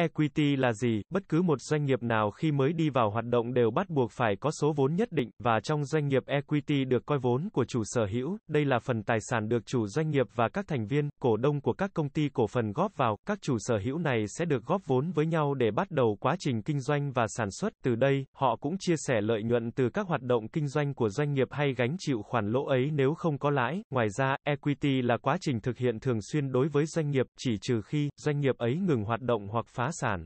Equity là gì? Bất cứ một doanh nghiệp nào khi mới đi vào hoạt động đều bắt buộc phải có số vốn nhất định, và trong doanh nghiệp equity được coi vốn của chủ sở hữu, đây là phần tài sản được chủ doanh nghiệp và các thành viên, cổ đông của các công ty cổ phần góp vào, các chủ sở hữu này sẽ được góp vốn với nhau để bắt đầu quá trình kinh doanh và sản xuất, từ đây, họ cũng chia sẻ lợi nhuận từ các hoạt động kinh doanh của doanh nghiệp hay gánh chịu khoản lỗ ấy nếu không có lãi, ngoài ra, equity là quá trình thực hiện thường xuyên đối với doanh nghiệp, chỉ trừ khi, doanh nghiệp ấy ngừng hoạt động hoặc phá สัน